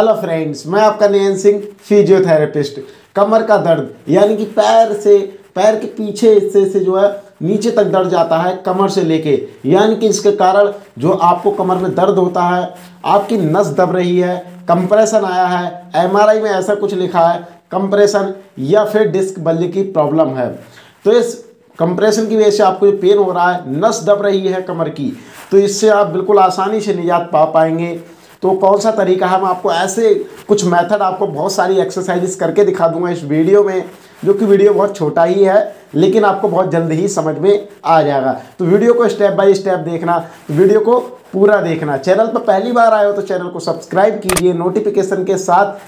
hello friends मैं आपका नयन Singh physiotherapist कमर का दर्द यानी कि पैर से पैर के पीछे हिस्से से जो है नीचे तक दर्द जाता है कमर से लेके यानी कि इसके कारण जो आपको कमर में दर्द होता है आपकी नस दब रही है कंप्रेशन आया है एमआरआई में ऐसा कुछ लिखा है कंप्रेशन या फिर डिस्क बल्ले की प्रॉब्लम है तो इस कंप्रेशन की वजह से आपको जो पेन हो रहा है नस दब रही है कमर की तो इससे आप बिल्कुल आसानी से निजात पा पाएंगे तो कौन सा तरीका है मैं आपको ऐसे कुछ मेथड आपको बहुत सारी एक्सरसाइजेस करके दिखा दूंगा इस वीडियो में जो कि वीडियो बहुत छोटा ही है लेकिन आपको बहुत जल्द ही समझ में आ जाएगा तो वीडियो को स्टेप बाय स्टेप देखना वीडियो को पूरा देखना चैनल पर पहली बार आए हो तो चैनल को सब्सक्राइब कीजिए नोटिफिकेशन के साथ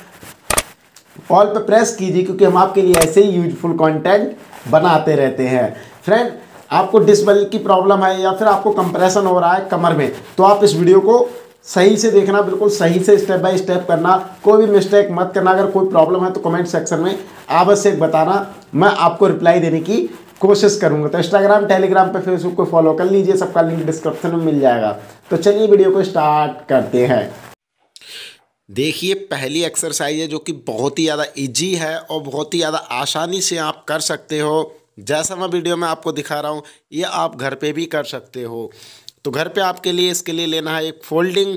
ऑल पर प्रेस कीजिए क्योंकि हम आपके लिए ऐसे ही यूजफुल कॉन्टेंट बनाते रहते हैं फ्रेंड आपको डिसबल की प्रॉब्लम है या फिर आपको कंप्रेशन हो रहा है कमर में तो आप इस वीडियो को सही से देखना बिल्कुल सही से स्टेप बाय स्टेप करना कोई भी मिस्टेक मत करना अगर कोई प्रॉब्लम है तो कमेंट सेक्शन में आवश्यक बताना मैं आपको रिप्लाई देने की कोशिश करूंगा तो इंस्टाग्राम टेलीग्राम पे फेसबुक को फॉलो कर लीजिए सबका लिंक डिस्क्रिप्शन में मिल जाएगा तो चलिए वीडियो को स्टार्ट करते हैं देखिए पहली एक्सरसाइज है जो कि बहुत ही ज़्यादा ईजी है और बहुत ही ज़्यादा आसानी से आप कर सकते हो जैसा मैं वीडियो में आपको दिखा रहा हूँ ये आप घर पे भी कर सकते हो तो घर पे आपके लिए इसके लिए लेना है एक फोल्डिंग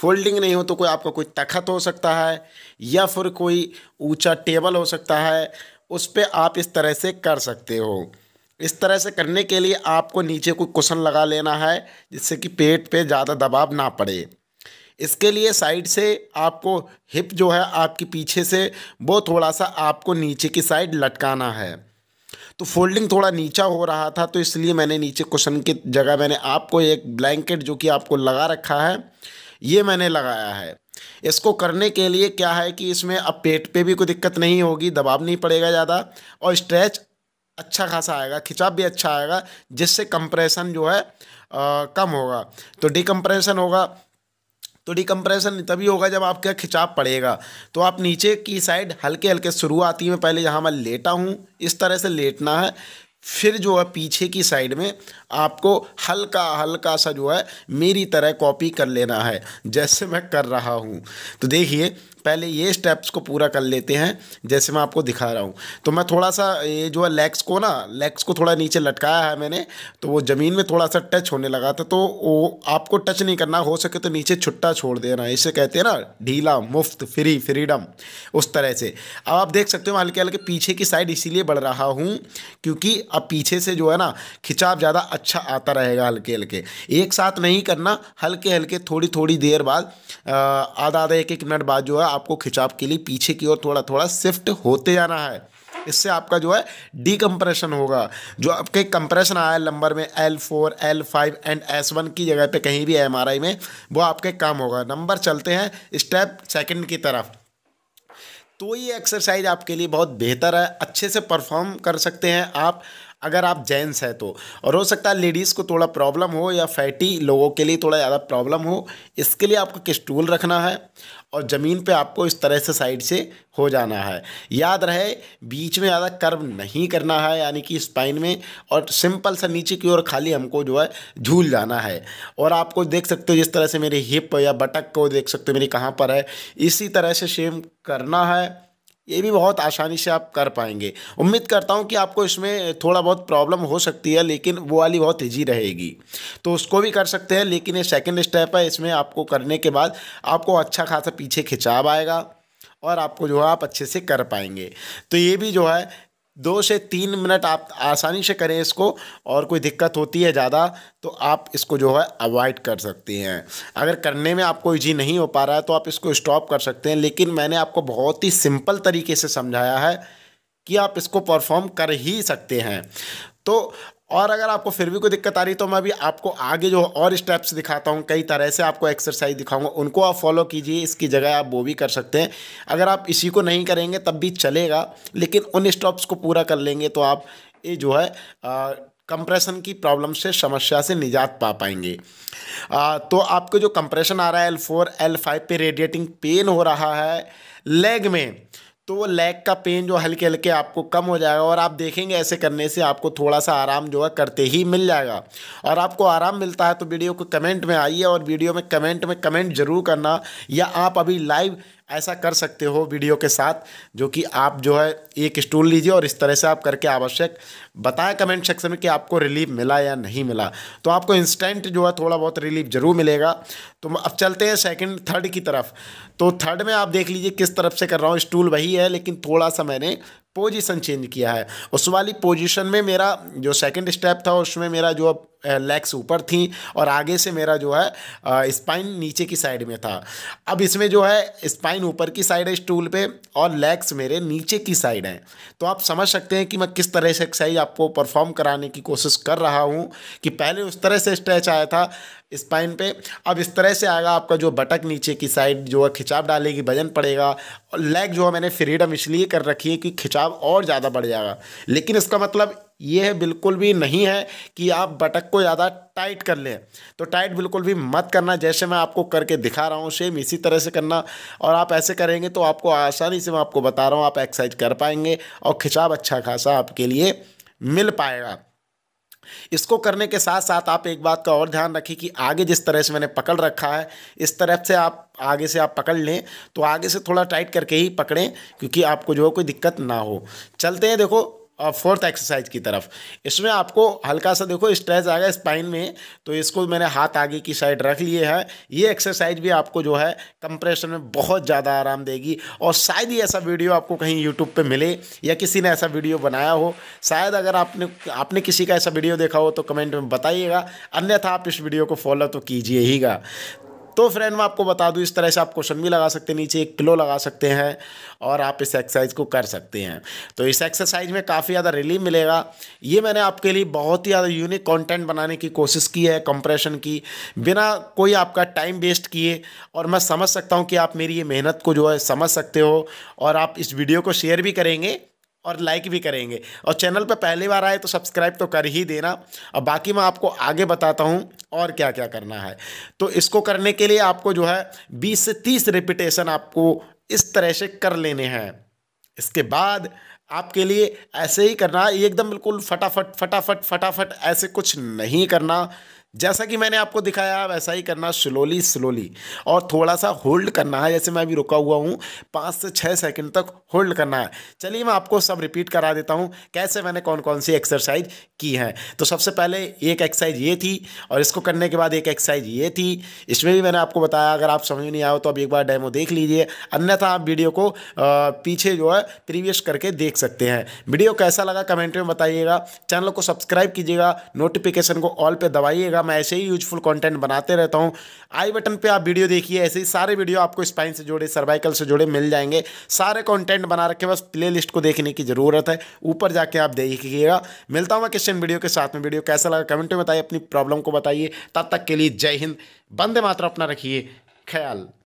फोल्डिंग नहीं हो तो कोई आपका कोई तखत हो सकता है या फिर कोई ऊंचा टेबल हो सकता है उस पर आप इस तरह से कर सकते हो इस तरह से करने के लिए आपको नीचे कोई कुशन लगा लेना है जिससे कि पेट पे ज़्यादा दबाव ना पड़े इसके लिए साइड से आपको हिप जो है आपके पीछे से वो थोड़ा सा आपको नीचे की साइड लटकाना है तो फोल्डिंग थोड़ा नीचा हो रहा था तो इसलिए मैंने नीचे क्वेश्चन की जगह मैंने आपको एक ब्लैंकेट जो कि आपको लगा रखा है ये मैंने लगाया है इसको करने के लिए क्या है कि इसमें अब पेट पे भी कोई दिक्कत नहीं होगी दबाव नहीं पड़ेगा ज़्यादा और स्ट्रेच अच्छा खासा आएगा खिंचाव भी अच्छा आएगा जिससे कंप्रेशन जो है आ, कम होगा तो डिकम्प्रेशन होगा तो डिकम्प्रेशन तभी होगा जब आपका खिंचाव पड़ेगा तो आप नीचे की साइड हल्के हल्के शुरुआती में पहले यहाँ मैं लेटा हूँ इस तरह से लेटना है फिर जो है पीछे की साइड में आपको हल्का हल्का सा जो है मेरी तरह कॉपी कर लेना है जैसे मैं कर रहा हूँ तो देखिए पहले ये स्टेप्स को पूरा कर लेते हैं जैसे मैं आपको दिखा रहा हूँ तो मैं थोड़ा सा ये जो है लेग्स को ना लेग्स को थोड़ा नीचे लटकाया है मैंने तो वो ज़मीन में थोड़ा सा टच होने लगा था तो वो आपको टच नहीं करना हो सके तो नीचे छुट्टा छोड़ देना इसे कहते हैं ना ढीला मुफ्त फ्री फ्रीडम उस तरह से अब आप देख सकते हो हल्के हल्के पीछे की साइड इसीलिए बढ़ रहा हूँ क्योंकि अब पीछे से जो है ना खिंचाव ज़्यादा अच्छा आता रहेगा हल्के हल्के एक साथ नहीं करना हल्के हल्के थोड़ी थोड़ी देर बाद आधा आधा एक एक मिनट बाद जो है आपको खिंचाव के लिए पीछे की ओर थोड़ा थोड़ा शिफ्ट होते जाना है इससे आपका जो है डिकम्प्रेशन होगा जो आपके कंप्रेशन आया नंबर में L four L five and S one की जगह पे कहीं भी एम में वो आपके काम होगा नंबर चलते हैं स्टेप सेकंड की तरफ तो ये एक्सरसाइज आपके लिए बहुत बेहतर है अच्छे से परफॉर्म कर सकते हैं आप अगर आप जेंट्स हैं तो और हो सकता है लेडीज़ को थोड़ा प्रॉब्लम हो या फैटी लोगों के लिए थोड़ा ज़्यादा प्रॉब्लम हो इसके लिए आपको किस टूल रखना है और ज़मीन पे आपको इस तरह से साइड से हो जाना है याद रहे बीच में ज़्यादा कर्व नहीं करना है यानी कि स्पाइन में और सिंपल सा नीचे की ओर खाली हमको जो है झूल जाना है और आपको देख सकते हो जिस तरह से मेरी हिप या बटक को देख सकते हो मेरी कहाँ पर है इसी तरह से सेम करना है ये भी बहुत आसानी से आप कर पाएंगे उम्मीद करता हूँ कि आपको इसमें थोड़ा बहुत प्रॉब्लम हो सकती है लेकिन वो वाली बहुत ईजी रहेगी तो उसको भी कर सकते हैं लेकिन ये सेकेंड स्टेप है इसमें आपको करने के बाद आपको अच्छा खासा पीछे खिंचाव आएगा और आपको जो है आप अच्छे से कर पाएंगे तो ये भी जो है दो से तीन मिनट आप आसानी से करें इसको और कोई दिक्कत होती है ज़्यादा तो आप इसको जो है अवॉइड कर सकती हैं अगर करने में आपको ईजी नहीं हो पा रहा है तो आप इसको स्टॉप कर सकते हैं लेकिन मैंने आपको बहुत ही सिंपल तरीके से समझाया है कि आप इसको परफॉर्म कर ही सकते हैं तो और अगर आपको फिर भी कोई दिक्कत आ रही तो मैं भी आपको आगे जो और स्टेप्स दिखाता हूँ कई तरह से आपको एक्सरसाइज दिखाऊंगा उनको आप फॉलो कीजिए इसकी जगह आप वो भी कर सकते हैं अगर आप इसी को नहीं करेंगे तब भी चलेगा लेकिन उन स्टॉप्स को पूरा कर लेंगे तो आप ये जो है आ, कंप्रेशन की प्रॉब्लम से समस्या से निजात पा पाएंगे आ, तो आपको जो कंप्रेशन आ रहा है एल फोर एल फाइव पे रेडिएटिंग पेन हो रहा है लेग में तो वो लेग का पेन जो हल्के हल्के आपको कम हो जाएगा और आप देखेंगे ऐसे करने से आपको थोड़ा सा आराम जो है करते ही मिल जाएगा और आपको आराम मिलता है तो वीडियो को कमेंट में आइए और वीडियो में कमेंट में कमेंट ज़रूर करना या आप अभी लाइव ऐसा कर सकते हो वीडियो के साथ जो कि आप जो है एक स्टूल लीजिए और इस तरह से आप करके आवश्यक बताएं कमेंट सेक्शन में कि आपको रिलीफ मिला या नहीं मिला तो आपको इंस्टेंट जो है थोड़ा बहुत रिलीफ ज़रूर मिलेगा तो अब चलते हैं सेकंड थर्ड की तरफ तो थर्ड में आप देख लीजिए किस तरफ से कर रहा हूँ स्टूल वही है लेकिन थोड़ा सा मैंने पोजीशन चेंज किया है उस वाली पोजीशन में मेरा जो सेकंड स्टेप था उसमें मेरा जो अब लेग्स ऊपर थी और आगे से मेरा जो है स्पाइन नीचे की साइड में था अब इसमें जो है स्पाइन ऊपर की साइड है स्टूल पे और लेग्स मेरे नीचे की साइड हैं तो आप समझ सकते हैं कि मैं किस तरह से एक्सरसाइज आपको परफॉर्म कराने की कोशिश कर रहा हूँ कि पहले उस तरह से स्ट्रेच आया था स्पाइन पे अब इस तरह से आएगा आपका जो बटक नीचे की साइड जो है खिंचाव डालेगी वजन पड़ेगा और लेग जो है मैंने फ्रीडम इसलिए कर रखी है कि खिंचाव और ज़्यादा बढ़ जाएगा लेकिन इसका मतलब ये है बिल्कुल भी नहीं है कि आप बटक को ज़्यादा टाइट कर लें तो टाइट बिल्कुल भी मत करना जैसे मैं आपको करके दिखा रहा हूँ सेम इसी तरह से करना और आप ऐसे करेंगे तो आपको आसानी से मैं आपको बता रहा हूँ आप एक्सरसाइज कर पाएंगे और खिंचाव अच्छा खासा आपके लिए मिल पाएगा इसको करने के साथ साथ आप एक बात का और ध्यान रखें कि आगे जिस तरह से मैंने पकड़ रखा है इस तरफ से आप आगे से आप पकड़ लें तो आगे से थोड़ा टाइट करके ही पकड़ें क्योंकि आपको जो है कोई दिक्कत ना हो चलते हैं देखो और फोर्थ एक्सरसाइज की तरफ इसमें आपको हल्का सा देखो स्ट्रेच आएगा स्पाइन में तो इसको मैंने हाथ आगे की साइड रख लिए है ये एक्सरसाइज भी आपको जो है कंप्रेशन में बहुत ज़्यादा आराम देगी और शायद ही ऐसा वीडियो आपको कहीं यूट्यूब पे मिले या किसी ने ऐसा वीडियो बनाया हो शायद अगर आपने आपने किसी का ऐसा वीडियो देखा हो तो कमेंट में बताइएगा अन्यथा आप इस वीडियो को फॉलो तो कीजिए हीगा तो फ्रेंड मैं आपको बता दूँ इस तरह से आप क्वेश्चन भी लगा सकते हैं नीचे एक पिलो लगा सकते हैं और आप इस एक्सरसाइज को कर सकते हैं तो इस एक्सरसाइज में काफ़ी ज़्यादा रिलीफ मिलेगा ये मैंने आपके लिए बहुत ही ज़्यादा यूनिक कॉन्टेंट बनाने की कोशिश की है कंप्रेशन की बिना कोई आपका टाइम वेस्ट किए और मैं समझ सकता हूँ कि आप मेरी ये मेहनत को जो है समझ सकते हो और आप इस वीडियो को शेयर भी करेंगे और लाइक भी करेंगे और चैनल पर पहली बार आए तो सब्सक्राइब तो कर ही देना और बाकी मैं आपको आगे बताता हूँ और क्या क्या करना है तो इसको करने के लिए आपको जो है बीस से तीस रिपीटेशन आपको इस तरह से कर लेने हैं इसके बाद आपके लिए ऐसे ही करना एकदम बिल्कुल फटाफट फटाफट फटाफट ऐसे कुछ नहीं करना जैसा कि मैंने आपको दिखाया वैसा ही करना स्लोली स्लोली और थोड़ा सा होल्ड करना है जैसे मैं अभी रुका हुआ हूँ पाँच से छः सेकंड तक होल्ड करना है चलिए मैं आपको सब रिपीट करा देता हूँ कैसे मैंने कौन कौन सी एक्सरसाइज की है तो सबसे पहले एक एक्सरसाइज ये थी और इसको करने के बाद एक एक्सरसाइज ये थी इसमें भी मैंने आपको बताया अगर आप समझ नहीं आओ तो अब एक बार डेमो देख लीजिए अन्यथा आप वीडियो को पीछे जो है प्रीवियस करके देख सकते हैं वीडियो कैसा लगा कमेंट में बताइएगा चैनल को सब्सक्राइब कीजिएगा नोटिफिकेशन को ऑल पर दबाइएगा मैं ऐसे ही यूजफुल कंटेंट बनाते रहता हूँ आई बटन पे आप वीडियो देखिए ऐसे ही सारे वीडियो आपको स्पाइन से जुड़े सर्वाइकल से जुड़े मिल जाएंगे सारे कंटेंट बना रखे बस प्ले को देखने की ज़रूरत है ऊपर जाके आप देखिएगा मिलता हूँ मैं क्वेश्चन वीडियो के साथ में वीडियो कैसा लगा कमेंट में बताइए अपनी प्रॉब्लम को बताइए तब तक के लिए जय हिंद बंदे मात्रा अपना रखिए ख्याल